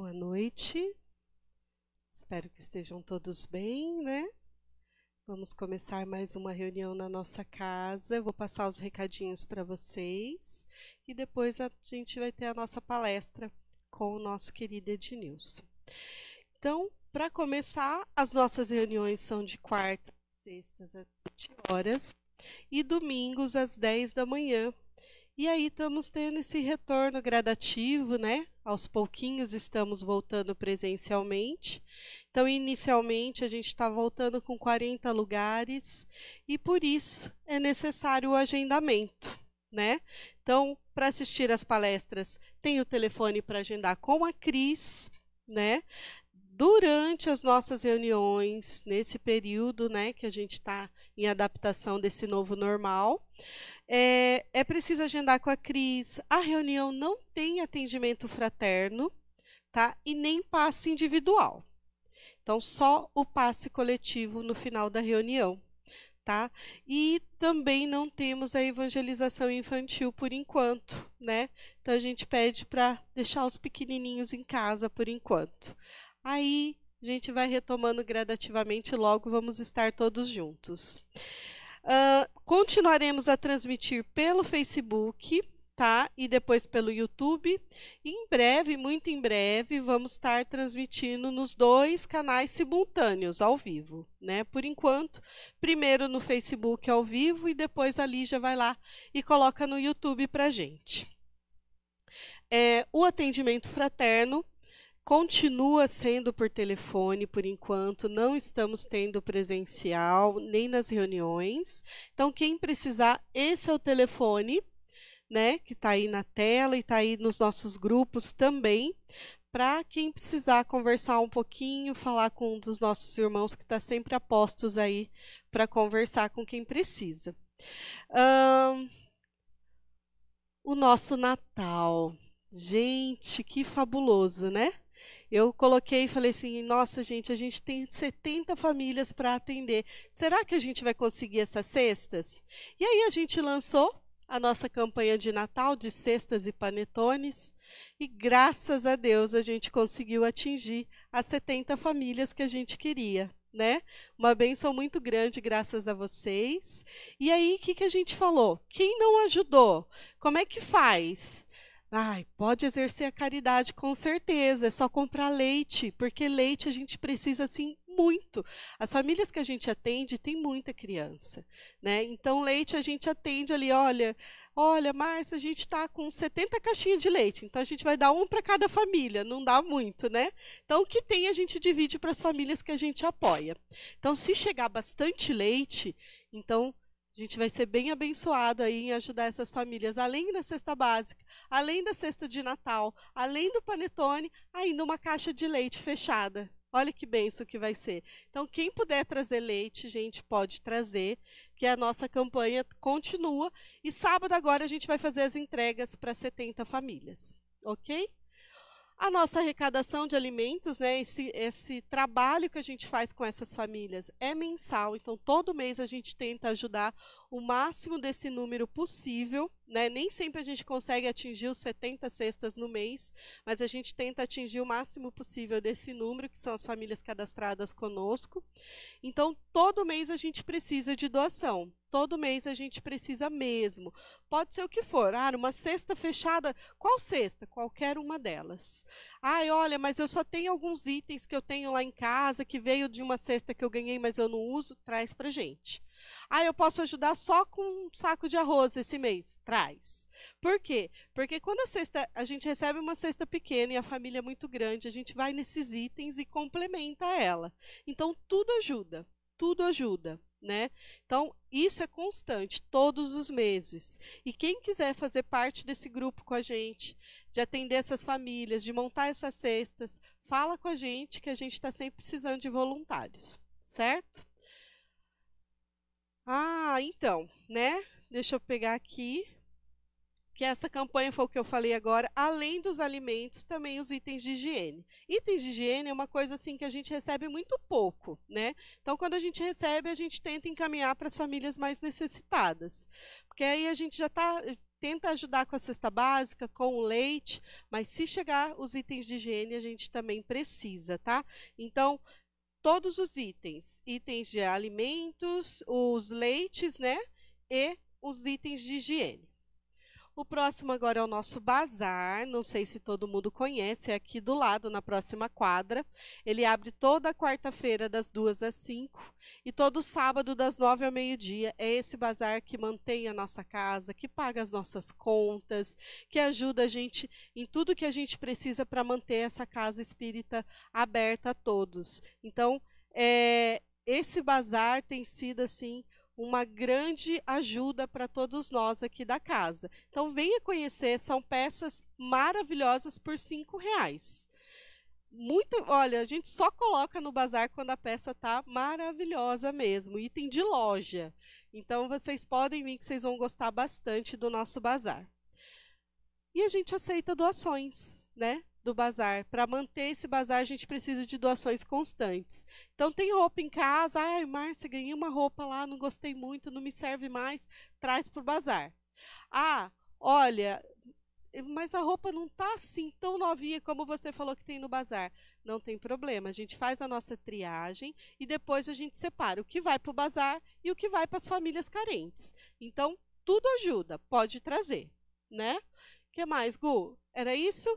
Boa noite. Espero que estejam todos bem, né? Vamos começar mais uma reunião na nossa casa. Eu vou passar os recadinhos para vocês e depois a gente vai ter a nossa palestra com o nosso querido Ednilson. Então, para começar, as nossas reuniões são de quarta, sextas às sete horas e domingos às 10 da manhã. E aí estamos tendo esse retorno gradativo, né? aos pouquinhos estamos voltando presencialmente. Então, inicialmente, a gente está voltando com 40 lugares e por isso é necessário o agendamento, né? Então, para assistir às palestras, tem o telefone para agendar com a Cris, né? Durante as nossas reuniões, nesse período, né, que a gente está em adaptação desse novo normal. É, é preciso agendar com a Cris. A reunião não tem atendimento fraterno, tá? E nem passe individual. Então, só o passe coletivo no final da reunião. Tá? E também não temos a evangelização infantil por enquanto, né? Então a gente pede para deixar os pequenininhos em casa por enquanto. Aí a gente vai retomando gradativamente, logo vamos estar todos juntos. Uh, continuaremos a transmitir pelo Facebook, tá? E depois pelo YouTube. E em breve, muito em breve, vamos estar transmitindo nos dois canais simultâneos, ao vivo, né? Por enquanto, primeiro no Facebook ao vivo e depois a Lígia vai lá e coloca no YouTube pra gente. É, o atendimento fraterno Continua sendo por telefone por enquanto, não estamos tendo presencial, nem nas reuniões. Então, quem precisar, esse é o telefone, né, que está aí na tela e está aí nos nossos grupos também, para quem precisar conversar um pouquinho, falar com um dos nossos irmãos que está sempre a postos aí para conversar com quem precisa. Um, o nosso Natal. Gente, que fabuloso, né? Eu coloquei e falei assim: nossa, gente, a gente tem 70 famílias para atender. Será que a gente vai conseguir essas cestas? E aí a gente lançou a nossa campanha de Natal de cestas e panetones. E graças a Deus a gente conseguiu atingir as 70 famílias que a gente queria. Né? Uma benção muito grande, graças a vocês. E aí, o que, que a gente falou? Quem não ajudou? Como é que faz? Ai, pode exercer a caridade, com certeza. É só comprar leite, porque leite a gente precisa assim muito. As famílias que a gente atende tem muita criança, né? Então leite a gente atende ali, olha, olha, Márcia, a gente está com 70 caixinhas de leite, então a gente vai dar um para cada família, não dá muito, né? Então o que tem a gente divide para as famílias que a gente apoia. Então se chegar bastante leite, então a gente vai ser bem abençoado aí em ajudar essas famílias, além da cesta básica, além da cesta de Natal, além do panetone, ainda uma caixa de leite fechada. Olha que benção que vai ser. Então, quem puder trazer leite, gente, pode trazer, que a nossa campanha continua. E sábado agora a gente vai fazer as entregas para 70 famílias, ok? a nossa arrecadação de alimentos, né, esse, esse trabalho que a gente faz com essas famílias é mensal, então todo mês a gente tenta ajudar o máximo desse número possível, né? Nem sempre a gente consegue atingir os 70 cestas no mês, mas a gente tenta atingir o máximo possível desse número, que são as famílias cadastradas conosco. Então, todo mês a gente precisa de doação. Todo mês a gente precisa mesmo. Pode ser o que for. Ah, uma cesta fechada. Qual cesta? Qualquer uma delas. Ai, olha, mas eu só tenho alguns itens que eu tenho lá em casa que veio de uma cesta que eu ganhei, mas eu não uso. Traz para gente. Ah, eu posso ajudar só com um saco de arroz esse mês. Traz. Por quê? Porque quando a cesta, a gente recebe uma cesta pequena e a família é muito grande, a gente vai nesses itens e complementa ela. Então tudo ajuda. Tudo ajuda né? Então, isso é constante, todos os meses. E quem quiser fazer parte desse grupo com a gente, de atender essas famílias, de montar essas cestas, fala com a gente que a gente está sempre precisando de voluntários, certo? Ah, então, né? Deixa eu pegar aqui que essa campanha foi o que eu falei agora, além dos alimentos, também os itens de higiene. Itens de higiene é uma coisa assim que a gente recebe muito pouco, né? Então, quando a gente recebe, a gente tenta encaminhar para as famílias mais necessitadas. Porque aí a gente já está tenta ajudar com a cesta básica, com o leite, mas se chegar os itens de higiene, a gente também precisa, tá? Então, todos os itens, itens de alimentos, os leites, né? E os itens de higiene. O próximo agora é o nosso bazar, não sei se todo mundo conhece, é aqui do lado, na próxima quadra. Ele abre toda quarta-feira das duas às cinco e todo sábado das nove ao meio-dia. É esse bazar que mantém a nossa casa, que paga as nossas contas, que ajuda a gente em tudo que a gente precisa para manter essa casa espírita aberta a todos. Então, é, esse bazar tem sido assim uma grande ajuda para todos nós aqui da casa. Então venha conhecer, são peças maravilhosas por cinco reais. Muito, olha, a gente só coloca no bazar quando a peça está maravilhosa mesmo, item de loja. Então vocês podem vir que vocês vão gostar bastante do nosso bazar. E a gente aceita doações, né? do bazar. Para manter esse bazar, a gente precisa de doações constantes. Então, tem roupa em casa. Ai, Márcia, ganhei uma roupa lá, não gostei muito, não me serve mais. Traz para o bazar. Ah, olha, mas a roupa não está assim tão novinha como você falou que tem no bazar. Não tem problema, a gente faz a nossa triagem e depois a gente separa o que vai para o bazar e o que vai para as famílias carentes. Então, tudo ajuda, pode trazer, né? O que mais, Gu? Era isso?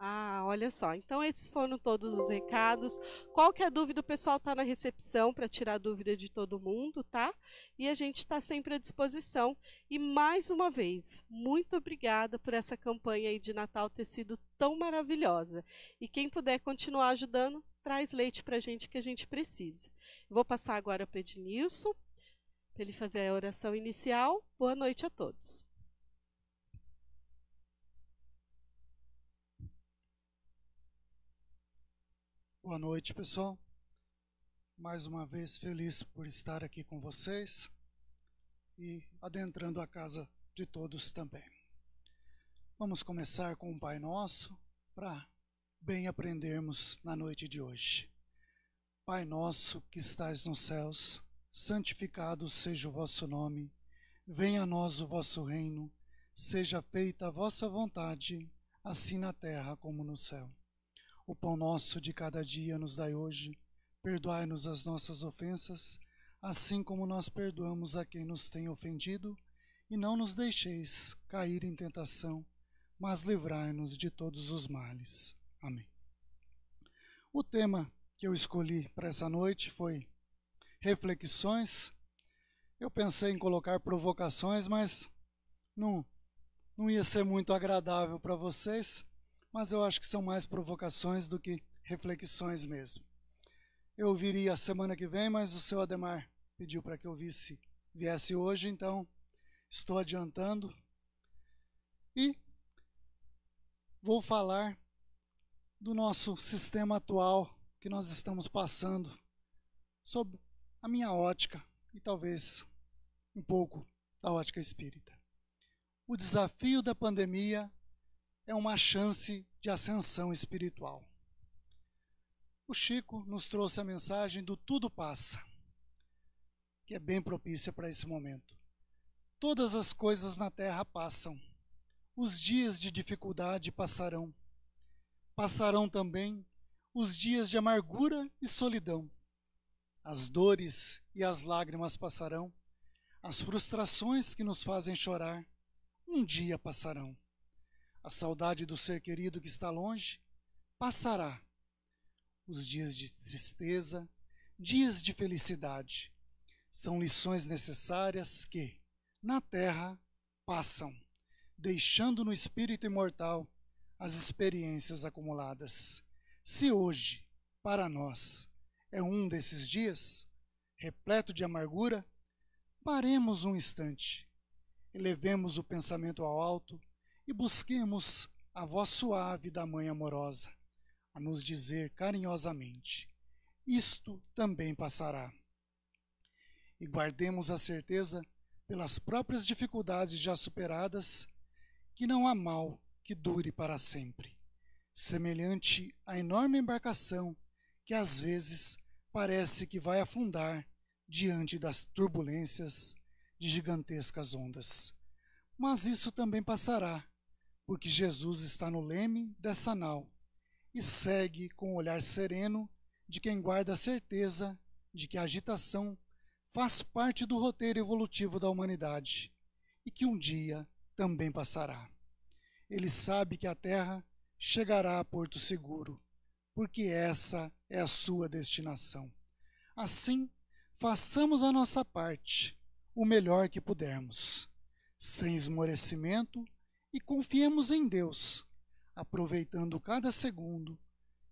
Ah, olha só. Então esses foram todos os recados. Qualquer dúvida, o pessoal está na recepção para tirar a dúvida de todo mundo, tá? E a gente está sempre à disposição. E mais uma vez, muito obrigada por essa campanha aí de Natal ter sido tão maravilhosa. E quem puder continuar ajudando, traz leite para a gente que a gente precisa. Vou passar agora para Ednilson, para ele fazer a oração inicial. Boa noite a todos. Boa noite, pessoal. Mais uma vez feliz por estar aqui com vocês e adentrando a casa de todos também. Vamos começar com o Pai Nosso para bem aprendermos na noite de hoje. Pai nosso que estais nos céus, santificado seja o vosso nome, venha a nós o vosso reino, seja feita a vossa vontade, assim na terra como no céu. O pão nosso de cada dia nos dai hoje. Perdoai-nos as nossas ofensas, assim como nós perdoamos a quem nos tem ofendido, e não nos deixeis cair em tentação, mas livrai-nos de todos os males. Amém. O tema que eu escolhi para essa noite foi reflexões. Eu pensei em colocar provocações, mas não, não ia ser muito agradável para vocês mas eu acho que são mais provocações do que reflexões mesmo. Eu viria semana que vem, mas o seu Ademar pediu para que eu visse, viesse hoje, então estou adiantando. E vou falar do nosso sistema atual que nós estamos passando, sob a minha ótica e talvez um pouco da ótica espírita. O desafio da pandemia é uma chance de ascensão espiritual. O Chico nos trouxe a mensagem do tudo passa, que é bem propícia para esse momento. Todas as coisas na terra passam. Os dias de dificuldade passarão. Passarão também os dias de amargura e solidão. As dores e as lágrimas passarão. As frustrações que nos fazem chorar um dia passarão a saudade do ser querido que está longe, passará. Os dias de tristeza, dias de felicidade, são lições necessárias que, na terra, passam, deixando no espírito imortal as experiências acumuladas. Se hoje, para nós, é um desses dias, repleto de amargura, paremos um instante, elevemos o pensamento ao alto e busquemos a voz suave da Mãe amorosa, a nos dizer carinhosamente: Isto também passará. E guardemos a certeza, pelas próprias dificuldades já superadas, que não há mal que dure para sempre, semelhante à enorme embarcação que às vezes parece que vai afundar diante das turbulências de gigantescas ondas. Mas isso também passará porque Jesus está no leme dessa nau e segue com o olhar sereno de quem guarda a certeza de que a agitação faz parte do roteiro evolutivo da humanidade e que um dia também passará. Ele sabe que a terra chegará a porto seguro, porque essa é a sua destinação. Assim, façamos a nossa parte, o melhor que pudermos, sem esmorecimento e confiemos em Deus, aproveitando cada segundo,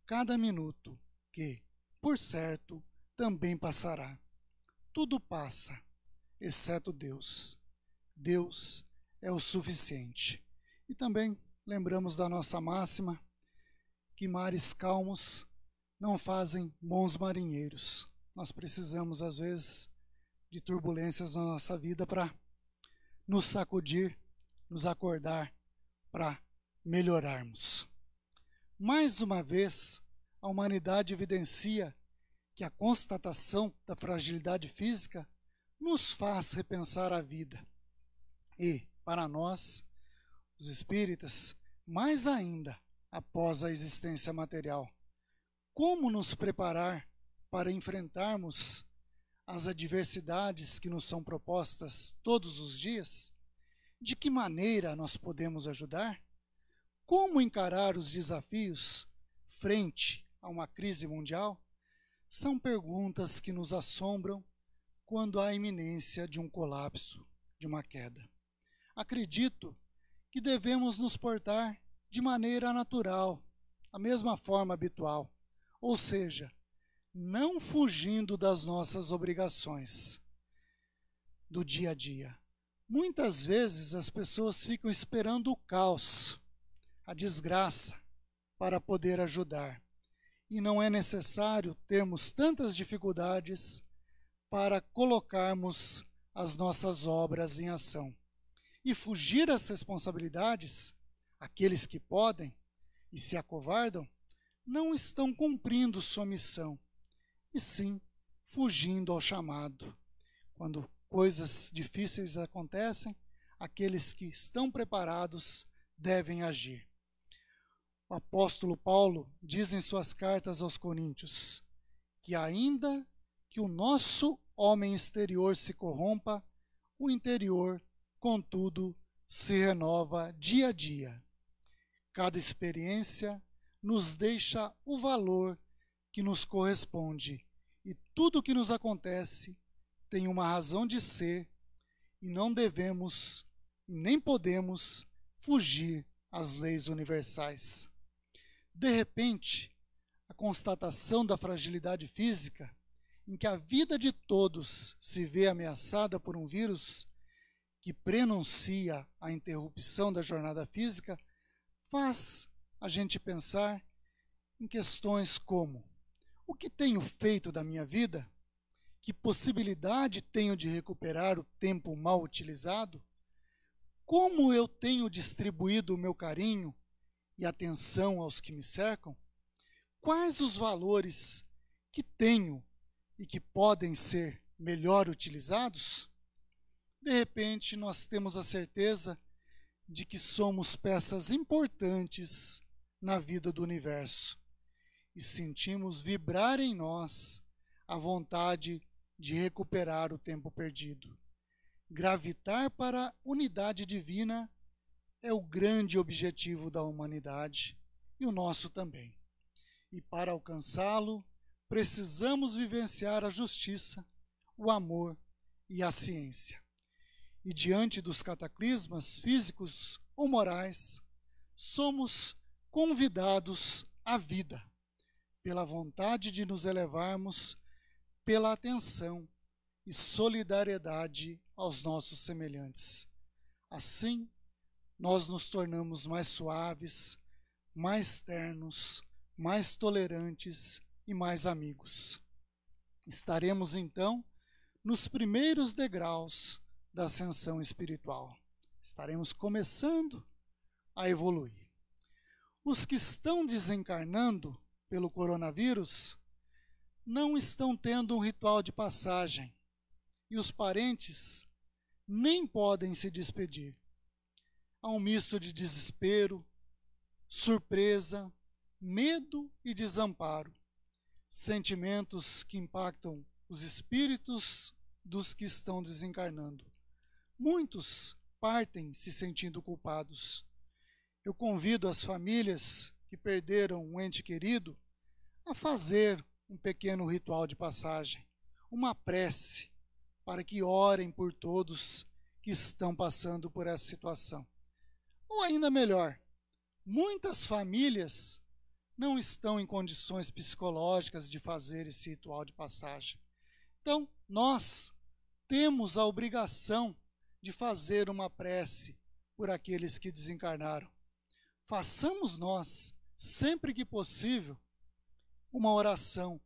cada minuto, que, por certo, também passará. Tudo passa, exceto Deus. Deus é o suficiente. E também lembramos da nossa máxima que mares calmos não fazem bons marinheiros. Nós precisamos, às vezes, de turbulências na nossa vida para nos sacudir, nos acordar para melhorarmos. Mais uma vez, a humanidade evidencia que a constatação da fragilidade física nos faz repensar a vida. E, para nós, os espíritas, mais ainda após a existência material, como nos preparar para enfrentarmos as adversidades que nos são propostas todos os dias? De que maneira nós podemos ajudar? Como encarar os desafios frente a uma crise mundial? São perguntas que nos assombram quando há iminência de um colapso, de uma queda. Acredito que devemos nos portar de maneira natural, a mesma forma habitual, ou seja, não fugindo das nossas obrigações do dia a dia, Muitas vezes as pessoas ficam esperando o caos, a desgraça, para poder ajudar. E não é necessário termos tantas dificuldades para colocarmos as nossas obras em ação. E fugir das responsabilidades, aqueles que podem e se acovardam, não estão cumprindo sua missão, e sim fugindo ao chamado. Quando coisas difíceis acontecem, aqueles que estão preparados devem agir. O apóstolo Paulo diz em suas cartas aos Coríntios que, ainda que o nosso homem exterior se corrompa, o interior, contudo, se renova dia a dia. Cada experiência nos deixa o valor que nos corresponde e tudo o que nos acontece tem uma razão de ser e não devemos nem podemos fugir às leis universais. De repente, a constatação da fragilidade física, em que a vida de todos se vê ameaçada por um vírus que prenuncia a interrupção da jornada física, faz a gente pensar em questões como: o que tenho feito da minha vida? que possibilidade tenho de recuperar o tempo mal utilizado? Como eu tenho distribuído o meu carinho e atenção aos que me cercam? Quais os valores que tenho e que podem ser melhor utilizados? De repente, nós temos a certeza de que somos peças importantes na vida do universo e sentimos vibrar em nós a vontade de recuperar o tempo perdido. Gravitar para a unidade divina é o grande objetivo da humanidade e o nosso também. E para alcançá-lo, precisamos vivenciar a justiça, o amor e a ciência. E diante dos cataclismas físicos ou morais, somos convidados à vida, pela vontade de nos elevarmos pela atenção e solidariedade aos nossos semelhantes. Assim, nós nos tornamos mais suaves, mais ternos, mais tolerantes e mais amigos. Estaremos então nos primeiros degraus da ascensão espiritual. Estaremos começando a evoluir. Os que estão desencarnando pelo coronavírus não estão tendo um ritual de passagem e os parentes nem podem se despedir. Há um misto de desespero, surpresa, medo e desamparo, sentimentos que impactam os espíritos dos que estão desencarnando. Muitos partem se sentindo culpados. Eu convido as famílias que perderam um ente querido a fazer um pequeno ritual de passagem, uma prece, para que orem por todos que estão passando por essa situação. Ou ainda melhor, muitas famílias não estão em condições psicológicas de fazer esse ritual de passagem. Então, nós temos a obrigação de fazer uma prece por aqueles que desencarnaram. Façamos nós, sempre que possível, uma oração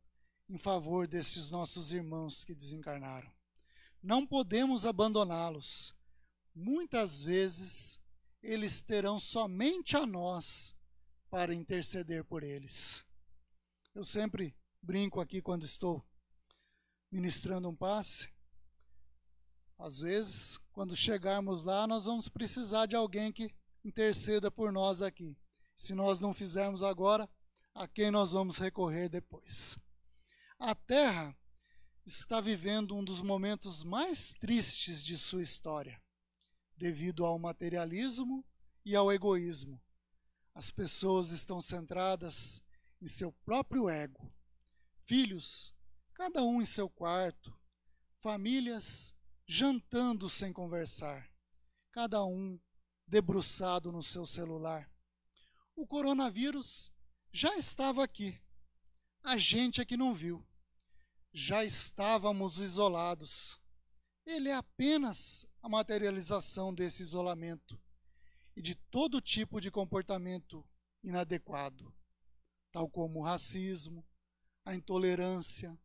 em favor destes nossos irmãos que desencarnaram. Não podemos abandoná-los. Muitas vezes eles terão somente a nós para interceder por eles. Eu sempre brinco aqui quando estou ministrando um passe. Às vezes, quando chegarmos lá, nós vamos precisar de alguém que interceda por nós aqui. Se nós não fizermos agora, a quem nós vamos recorrer depois. A Terra está vivendo um dos momentos mais tristes de sua história, devido ao materialismo e ao egoísmo. As pessoas estão centradas em seu próprio ego. Filhos, cada um em seu quarto. Famílias jantando sem conversar. Cada um debruçado no seu celular. O coronavírus já estava aqui. A gente é que não viu. Já estávamos isolados. Ele é apenas a materialização desse isolamento e de todo tipo de comportamento inadequado, tal como o racismo, a intolerância,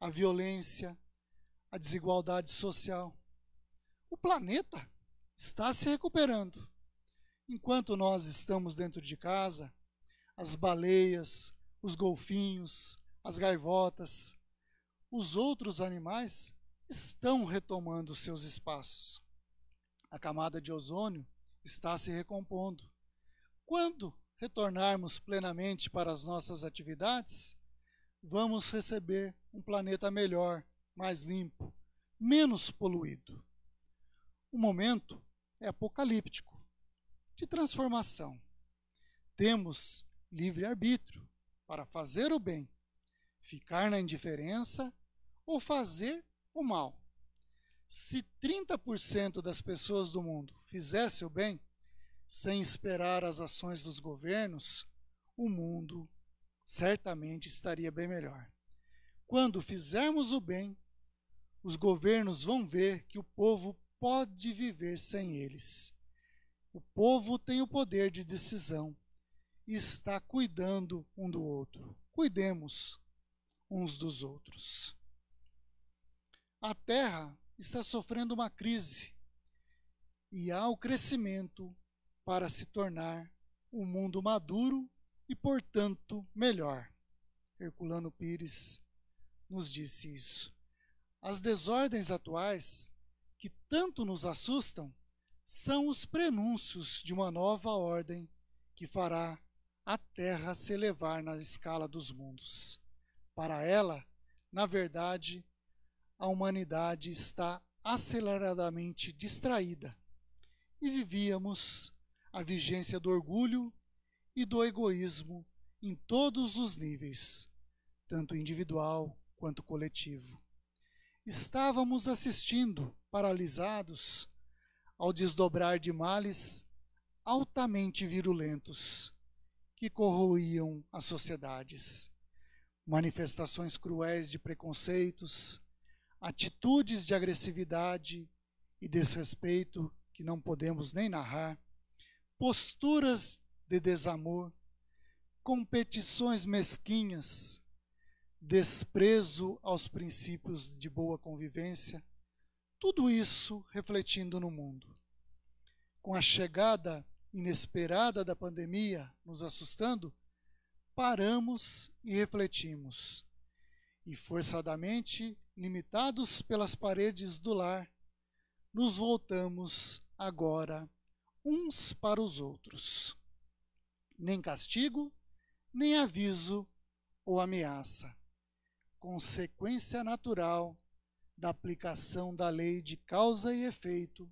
a violência, a desigualdade social. O planeta está se recuperando. Enquanto nós estamos dentro de casa, as baleias, os golfinhos, as gaivotas, os outros animais estão retomando seus espaços. A camada de ozônio está se recompondo. Quando retornarmos plenamente para as nossas atividades, vamos receber um planeta melhor, mais limpo, menos poluído. O momento é apocalíptico, de transformação. Temos livre-arbítrio para fazer o bem, ficar na indiferença ou fazer o mal. Se 30% das pessoas do mundo fizesse o bem, sem esperar as ações dos governos, o mundo certamente estaria bem melhor. Quando fizermos o bem, os governos vão ver que o povo pode viver sem eles. O povo tem o poder de decisão está cuidando um do outro. Cuidemos uns dos outros. A terra está sofrendo uma crise e há o crescimento para se tornar um mundo maduro e, portanto, melhor. Herculano Pires nos disse isso. As desordens atuais, que tanto nos assustam, são os prenúncios de uma nova ordem que fará a terra se elevar na escala dos mundos. Para ela, na verdade, a humanidade está aceleradamente distraída e vivíamos a vigência do orgulho e do egoísmo em todos os níveis, tanto individual quanto coletivo. Estávamos assistindo, paralisados, ao desdobrar de males altamente virulentos que corroíam as sociedades. Manifestações cruéis de preconceitos, atitudes de agressividade e desrespeito que não podemos nem narrar, posturas de desamor, competições mesquinhas, desprezo aos princípios de boa convivência, tudo isso refletindo no mundo. Com a chegada inesperada da pandemia nos assustando, paramos e refletimos. E forçadamente, limitados pelas paredes do lar, nos voltamos agora uns para os outros. Nem castigo, nem aviso ou ameaça. Consequência natural da aplicação da lei de causa e efeito,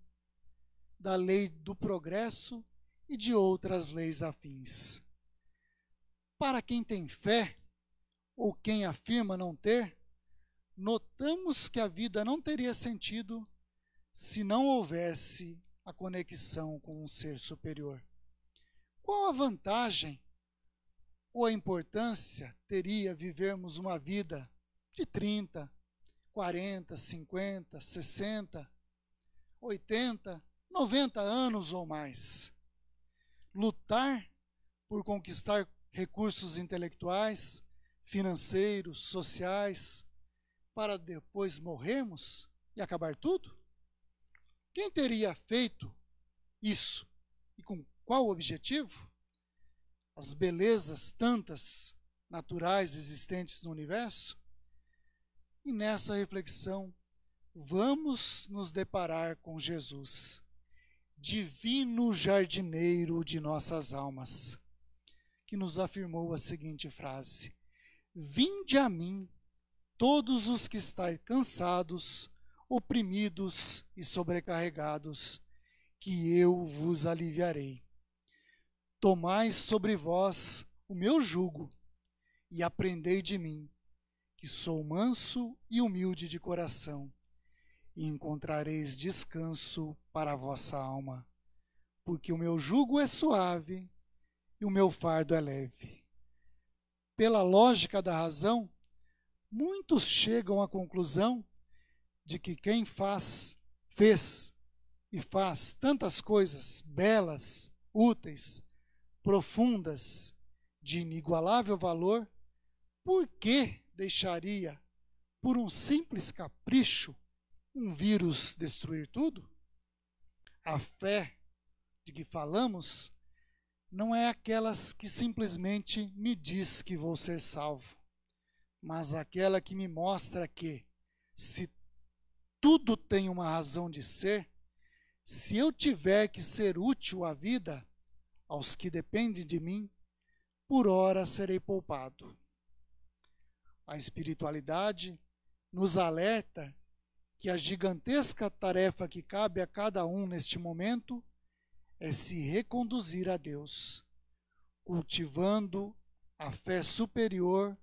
da lei do progresso e de outras leis afins. Para quem tem fé, ou quem afirma não ter, notamos que a vida não teria sentido se não houvesse a conexão com um ser superior. Qual a vantagem ou a importância teria vivermos uma vida de 30, 40, 50, 60, 80, 90 anos ou mais? lutar por conquistar recursos intelectuais, financeiros, sociais, para depois morrermos e acabar tudo? Quem teria feito isso e com qual objetivo? As belezas tantas naturais existentes no universo? E nessa reflexão, vamos nos deparar com Jesus divino jardineiro de nossas almas, que nos afirmou a seguinte frase: Vinde a mim, todos os que estáis cansados, oprimidos e sobrecarregados, que eu vos aliviarei. Tomai sobre vós o meu jugo e aprendei de mim, que sou manso e humilde de coração, e encontrareis descanso para a vossa alma, porque o meu jugo é suave e o meu fardo é leve. Pela lógica da razão, muitos chegam à conclusão de que quem faz, fez e faz tantas coisas belas, úteis, profundas, de inigualável valor, por que deixaria, por um simples capricho, um vírus destruir tudo? a fé de que falamos não é aquelas que simplesmente me diz que vou ser salvo, mas aquela que me mostra que se tudo tem uma razão de ser, se eu tiver que ser útil à vida, aos que dependem de mim, por ora serei poupado. A espiritualidade nos alerta que a gigantesca tarefa que cabe a cada um neste momento é se reconduzir a Deus, cultivando a fé superior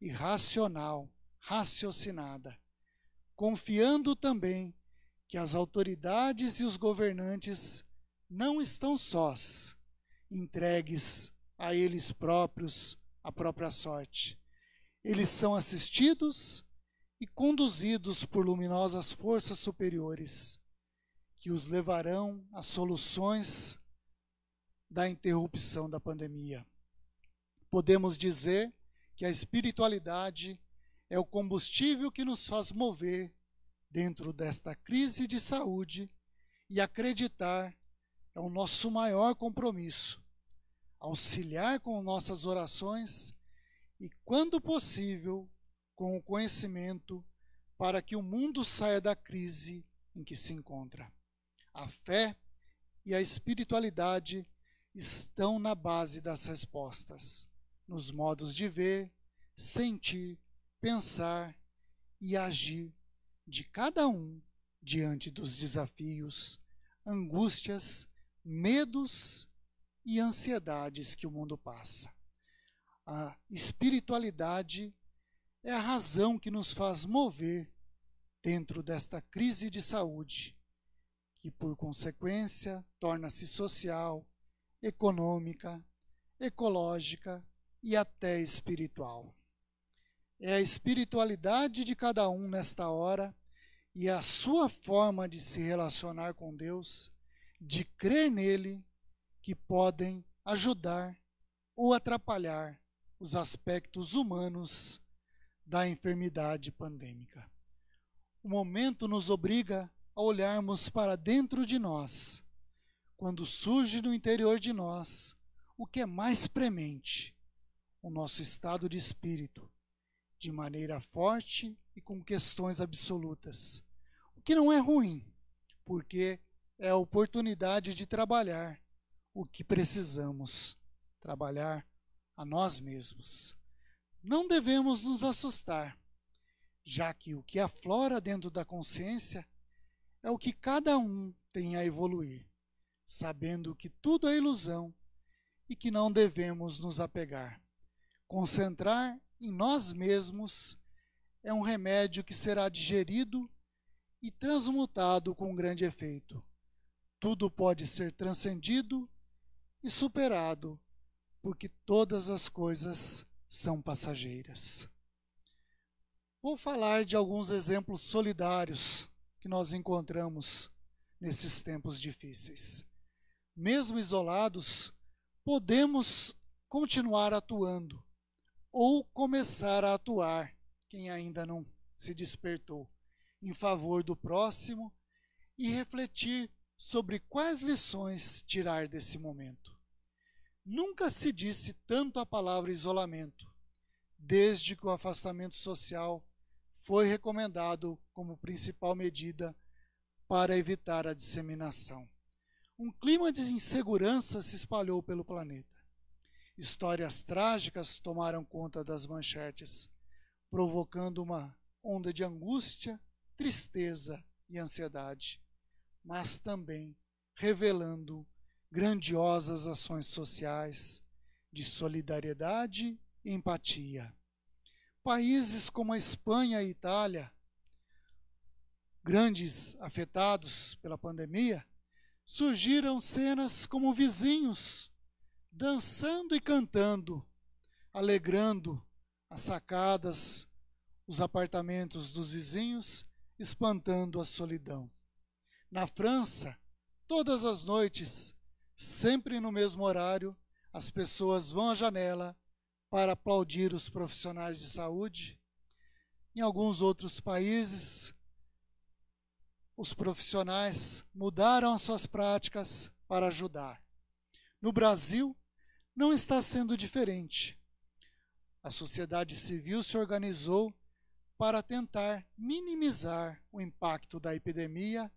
e racional, raciocinada, confiando também que as autoridades e os governantes não estão sós, entregues a eles próprios, a própria sorte. Eles são assistidos e conduzidos por luminosas forças superiores, que os levarão às soluções da interrupção da pandemia. Podemos dizer que a espiritualidade é o combustível que nos faz mover dentro desta crise de saúde e acreditar é o nosso maior compromisso. Auxiliar com nossas orações e, quando possível, com o conhecimento para que o mundo saia da crise em que se encontra. A fé e a espiritualidade estão na base das respostas, nos modos de ver, sentir, pensar e agir de cada um diante dos desafios, angústias, medos e ansiedades que o mundo passa. A espiritualidade é a razão que nos faz mover dentro desta crise de saúde, que por consequência torna-se social, econômica, ecológica e até espiritual. É a espiritualidade de cada um nesta hora e a sua forma de se relacionar com Deus, de crer nele, que podem ajudar ou atrapalhar os aspectos humanos da enfermidade pandêmica. O momento nos obriga a olharmos para dentro de nós, quando surge no interior de nós o que é mais premente, o nosso estado de espírito, de maneira forte e com questões absolutas. O que não é ruim, porque é a oportunidade de trabalhar o que precisamos, trabalhar a nós mesmos não devemos nos assustar, já que o que aflora dentro da consciência é o que cada um tem a evoluir, sabendo que tudo é ilusão e que não devemos nos apegar. Concentrar em nós mesmos é um remédio que será digerido e transmutado com grande efeito. Tudo pode ser transcendido e superado, porque todas as coisas são passageiras. Vou falar de alguns exemplos solidários que nós encontramos nesses tempos difíceis. Mesmo isolados, podemos continuar atuando ou começar a atuar, quem ainda não se despertou, em favor do próximo e refletir sobre quais lições tirar desse momento. Nunca se disse tanto a palavra isolamento, desde que o afastamento social foi recomendado como principal medida para evitar a disseminação. Um clima de insegurança se espalhou pelo planeta. Histórias trágicas tomaram conta das manchetes, provocando uma onda de angústia, tristeza e ansiedade, mas também revelando grandiosas ações sociais de solidariedade e empatia. Países como a Espanha e Itália, grandes afetados pela pandemia, surgiram cenas como vizinhos dançando e cantando, alegrando as sacadas, os apartamentos dos vizinhos, espantando a solidão. Na França, todas as noites sempre no mesmo horário, as pessoas vão à janela para aplaudir os profissionais de saúde. Em alguns outros países, os profissionais mudaram suas práticas para ajudar. No Brasil, não está sendo diferente. A sociedade civil se organizou para tentar minimizar o impacto da epidemia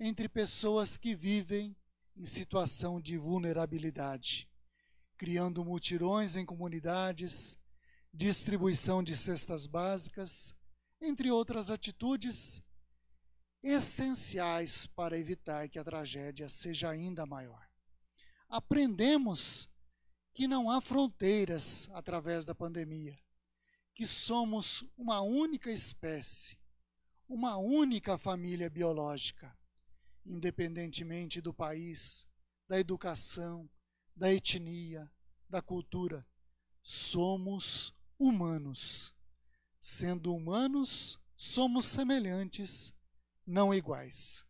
entre pessoas que vivem em situação de vulnerabilidade, criando mutirões em comunidades, distribuição de cestas básicas, entre outras atitudes essenciais para evitar que a tragédia seja ainda maior. Aprendemos que não há fronteiras através da pandemia, que somos uma única espécie, uma única família biológica independentemente do país, da educação, da etnia, da cultura. Somos humanos. Sendo humanos, somos semelhantes, não iguais.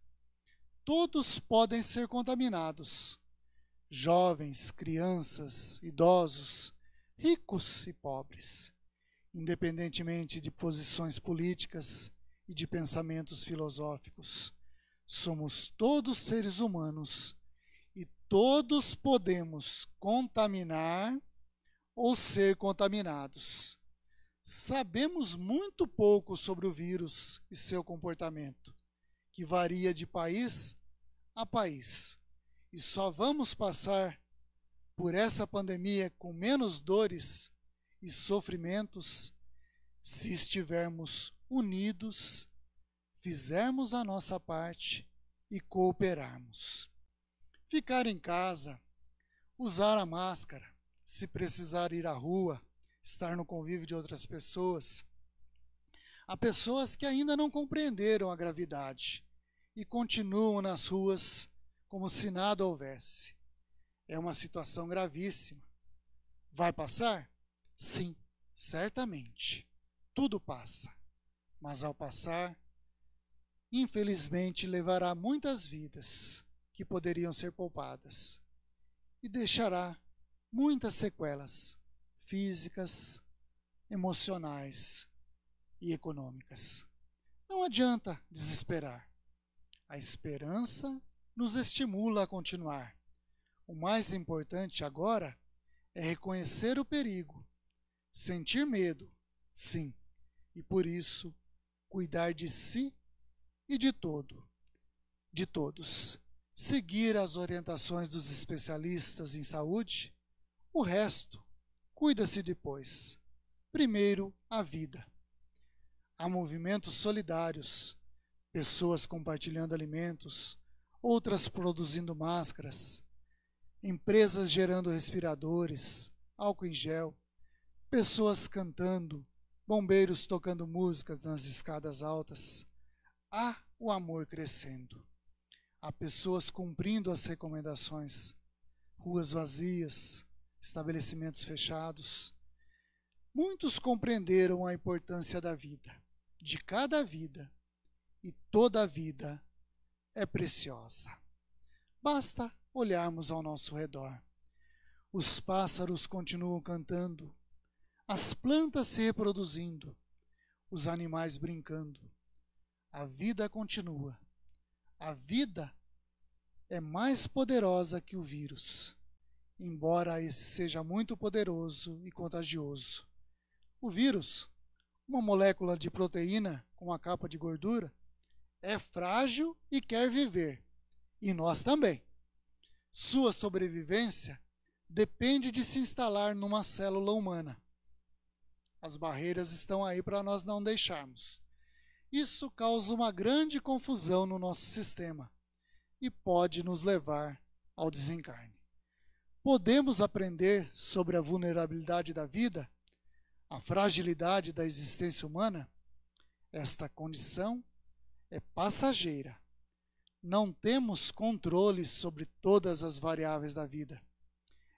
Todos podem ser contaminados: jovens, crianças, idosos, ricos e pobres, independentemente de posições políticas e de pensamentos filosóficos Somos todos seres humanos e todos podemos contaminar ou ser contaminados. Sabemos muito pouco sobre o vírus e seu comportamento, que varia de país a país. E só vamos passar por essa pandemia com menos dores e sofrimentos se estivermos unidos fizermos a nossa parte e cooperarmos. Ficar em casa, usar a máscara, se precisar ir à rua, estar no convívio de outras pessoas. Há pessoas que ainda não compreenderam a gravidade e continuam nas ruas como se nada houvesse. É uma situação gravíssima. Vai passar? Sim, certamente. Tudo passa. Mas ao passar, infelizmente levará muitas vidas que poderiam ser poupadas e deixará muitas sequelas físicas, emocionais e econômicas. Não adianta desesperar. A esperança nos estimula a continuar. O mais importante agora é reconhecer o perigo, sentir medo, sim, e por isso cuidar de si e de todo, de todos, seguir as orientações dos especialistas em saúde, o resto cuida-se depois. Primeiro, a vida. Há movimentos solidários, pessoas compartilhando alimentos, outras produzindo máscaras, empresas gerando respiradores, álcool em gel, pessoas cantando, bombeiros tocando músicas nas escadas altas, há o amor crescendo. Há pessoas cumprindo as recomendações, ruas vazias, estabelecimentos fechados. Muitos compreenderam a importância da vida, de cada vida, e toda a vida é preciosa. Basta olharmos ao nosso redor. Os pássaros continuam cantando, as plantas se reproduzindo, os animais brincando, a vida continua. A vida é mais poderosa que o vírus. Embora esse seja muito poderoso e contagioso. O vírus, uma molécula de proteína com uma capa de gordura, é frágil e quer viver. E nós também. Sua sobrevivência depende de se instalar numa célula humana. As barreiras estão aí para nós não deixarmos. Isso causa uma grande confusão no nosso sistema e pode nos levar ao desencarne. Podemos aprender sobre a vulnerabilidade da vida, a fragilidade da existência humana? Esta condição é passageira. Não temos controle sobre todas as variáveis da vida.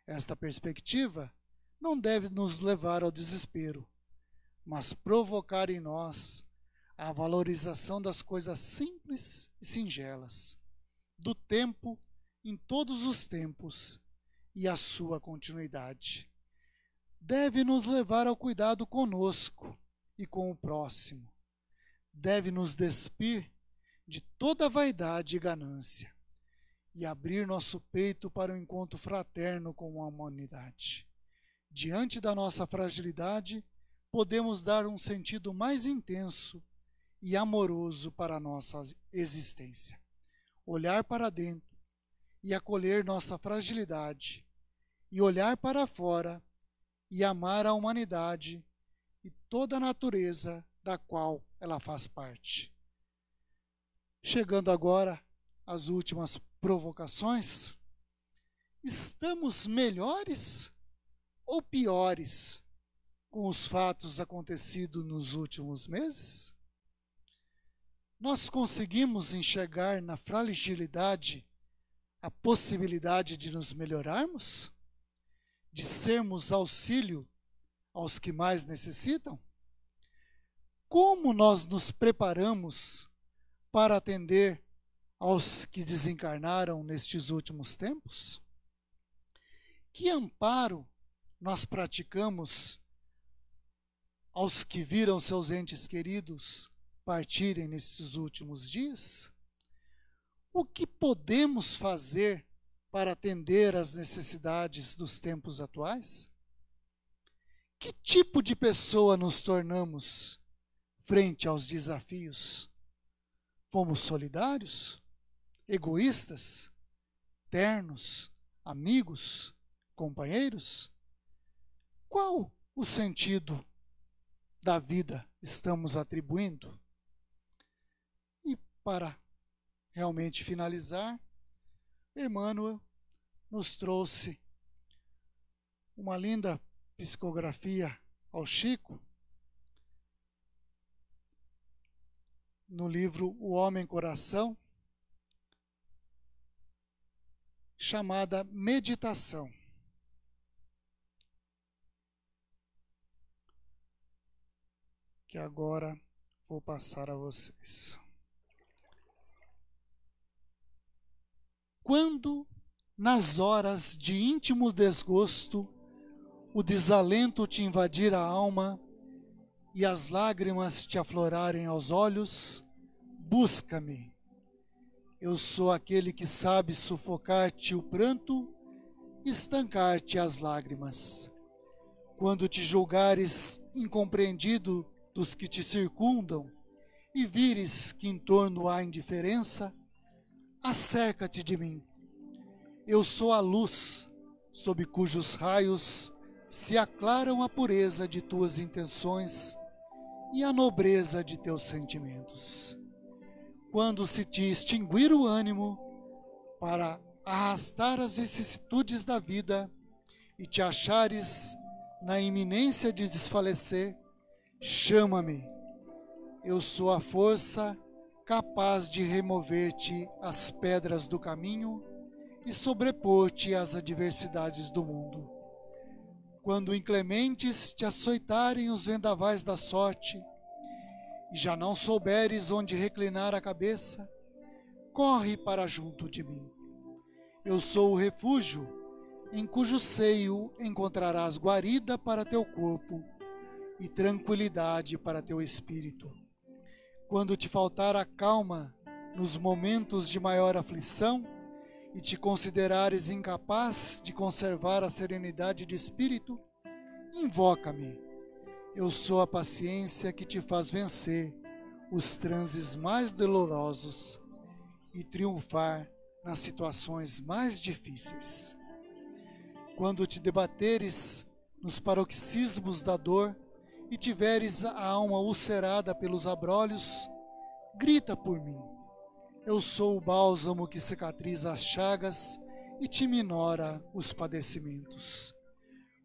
Esta perspectiva não deve nos levar ao desespero, mas provocar em nós a valorização das coisas simples e singelas, do tempo em todos os tempos e a sua continuidade. Deve nos levar ao cuidado conosco e com o próximo. Deve nos despir de toda vaidade e ganância e abrir nosso peito para o um encontro fraterno com a humanidade. Diante da nossa fragilidade, podemos dar um sentido mais intenso e amoroso para a nossa existência. Olhar para dentro e acolher nossa fragilidade, e olhar para fora e amar a humanidade e toda a natureza da qual ela faz parte. Chegando agora às últimas provocações, estamos melhores ou piores com os fatos acontecidos nos últimos meses? nós conseguimos enxergar na fragilidade a possibilidade de nos melhorarmos? De sermos auxílio aos que mais necessitam? Como nós nos preparamos para atender aos que desencarnaram nestes últimos tempos? Que amparo nós praticamos aos que viram seus entes queridos partirem nesses últimos dias? O que podemos fazer para atender às necessidades dos tempos atuais? Que tipo de pessoa nos tornamos frente aos desafios? Fomos solidários? Egoístas? Ternos? Amigos? Companheiros? Qual o sentido da vida estamos atribuindo? para realmente finalizar, Emmanuel nos trouxe uma linda psicografia ao Chico no livro O Homem Coração, chamada Meditação. Que agora vou passar a vocês. Quando, nas horas de íntimo desgosto, o desalento te invadir a alma e as lágrimas te aflorarem aos olhos, busca-me. Eu sou aquele que sabe sufocar-te o pranto, estancar-te as lágrimas. Quando te julgares incompreendido dos que te circundam e vires que em torno há indiferença, acerca-te de mim. Eu sou a luz, sob cujos raios se aclaram a pureza de tuas intenções e a nobreza de teus sentimentos. Quando se te extinguir o ânimo para arrastar as vicissitudes da vida e te achares na iminência de desfalecer, chama-me. Eu sou a força capaz de remover-te as pedras do caminho e sobrepor-te às adversidades do mundo. Quando inclementes te açoitarem os vendavais da sorte, e já não souberes onde reclinar a cabeça, corre para junto de mim. Eu sou o refúgio, em cujo seio encontrarás guarida para teu corpo e tranquilidade para teu espírito quando te faltar a calma nos momentos de maior aflição e te considerares incapaz de conservar a serenidade de espírito, invoca-me. Eu sou a paciência que te faz vencer os transes mais dolorosos e triunfar nas situações mais difíceis. Quando te debateres nos paroxismos da dor, e tiveres a alma ulcerada pelos abrolhos, grita por mim. Eu sou o bálsamo que cicatriza as chagas e te minora os padecimentos.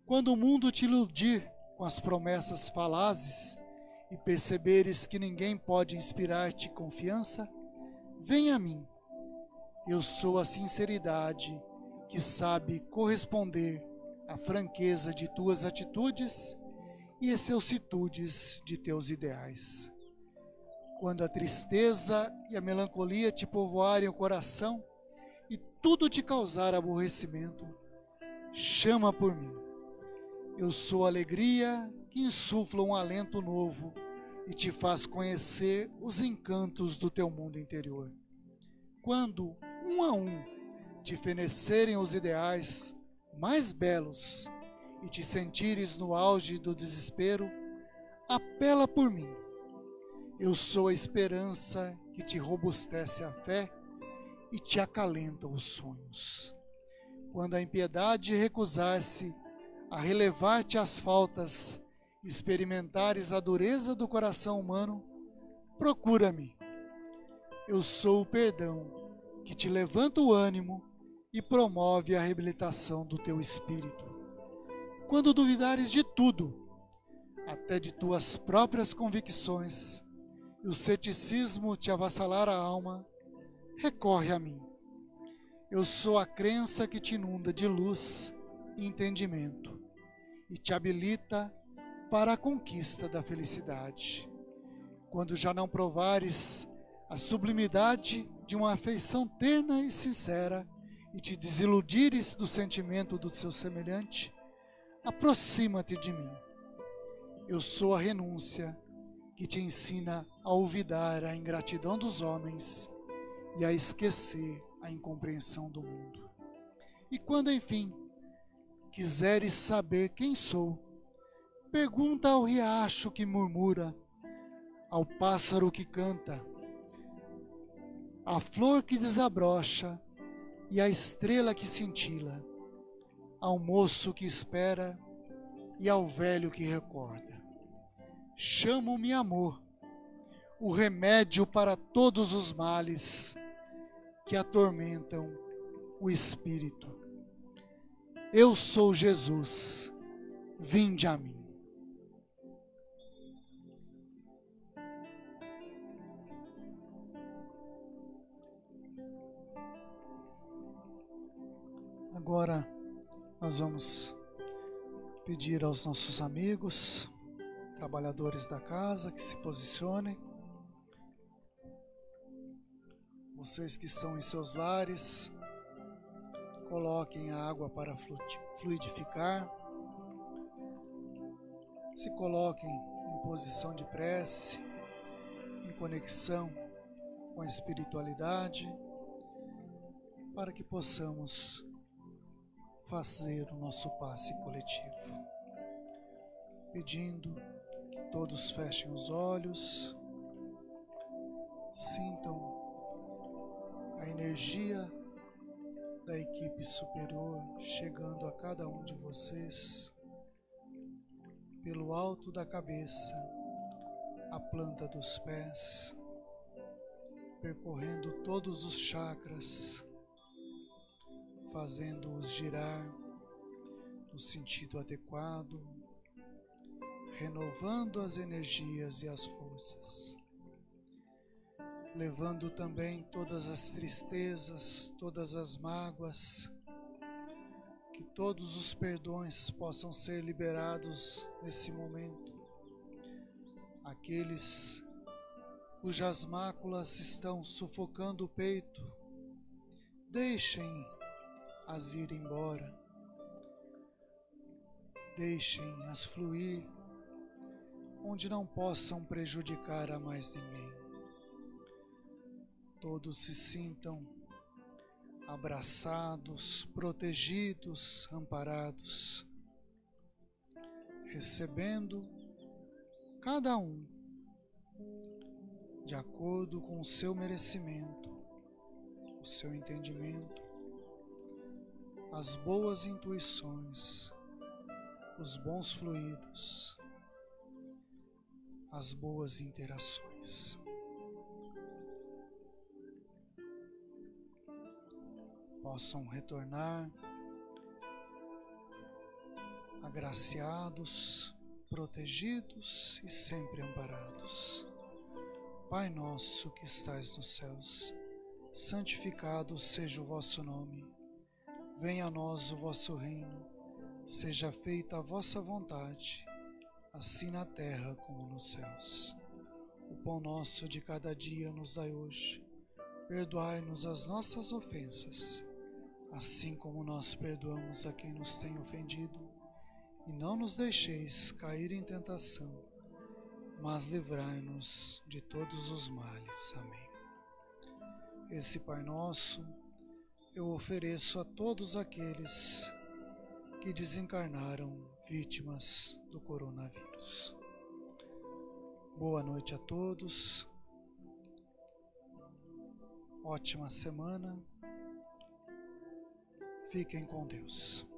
Quando o mundo te iludir com as promessas falazes e perceberes que ninguém pode inspirar-te confiança, vem a mim. Eu sou a sinceridade que sabe corresponder à franqueza de tuas atitudes e excelsitudes de teus ideais. Quando a tristeza e a melancolia te povoarem o coração e tudo te causar aborrecimento, chama por mim. Eu sou a alegria que insufla um alento novo e te faz conhecer os encantos do teu mundo interior. Quando, um a um, te fenecerem os ideais mais belos e te sentires no auge do desespero, apela por mim. Eu sou a esperança que te robustece a fé e te acalenta os sonhos. Quando a impiedade recusar-se a relevar-te as faltas, experimentares a dureza do coração humano, procura-me. Eu sou o perdão que te levanta o ânimo e promove a reabilitação do teu espírito quando duvidares de tudo, até de tuas próprias convicções, e o ceticismo te avassalar a alma, recorre a mim. Eu sou a crença que te inunda de luz e entendimento e te habilita para a conquista da felicidade. Quando já não provares a sublimidade de uma afeição terna e sincera e te desiludires do sentimento do seu semelhante, aproxima-te de mim. Eu sou a renúncia que te ensina a olvidar a ingratidão dos homens e a esquecer a incompreensão do mundo. E quando, enfim, quiseres saber quem sou, pergunta ao riacho que murmura, ao pássaro que canta, à flor que desabrocha e à estrela que cintila ao moço que espera e ao velho que recorda. Chamo-me amor, o remédio para todos os males que atormentam o espírito. Eu sou Jesus, vinde a mim. Agora, nós vamos pedir aos nossos amigos, trabalhadores da casa, que se posicionem. Vocês que estão em seus lares, coloquem a água para fluidificar. Se coloquem em posição de prece, em conexão com a espiritualidade, para que possamos fazer o nosso passe coletivo, pedindo que todos fechem os olhos, sintam a energia da equipe superior chegando a cada um de vocês pelo alto da cabeça, a planta dos pés, percorrendo todos os chakras fazendo-os girar no sentido adequado, renovando as energias e as forças, levando também todas as tristezas, todas as mágoas, que todos os perdões possam ser liberados nesse momento. Aqueles cujas máculas estão sufocando o peito, deixem as ir embora. Deixem-as fluir onde não possam prejudicar a mais ninguém. Todos se sintam abraçados, protegidos, amparados, recebendo cada um de acordo com o seu merecimento, o seu entendimento, as boas intuições, os bons fluidos, as boas interações. Possam retornar agraciados, protegidos e sempre amparados. Pai nosso que estais nos céus, santificado seja o vosso nome Venha a nós o vosso reino, seja feita a vossa vontade, assim na terra como nos céus. O pão nosso de cada dia nos dai hoje. Perdoai-nos as nossas ofensas, assim como nós perdoamos a quem nos tem ofendido, e não nos deixeis cair em tentação, mas livrai-nos de todos os males. Amém. Esse Pai nosso, eu ofereço a todos aqueles que desencarnaram vítimas do coronavírus. Boa noite a todos. Ótima semana. Fiquem com Deus.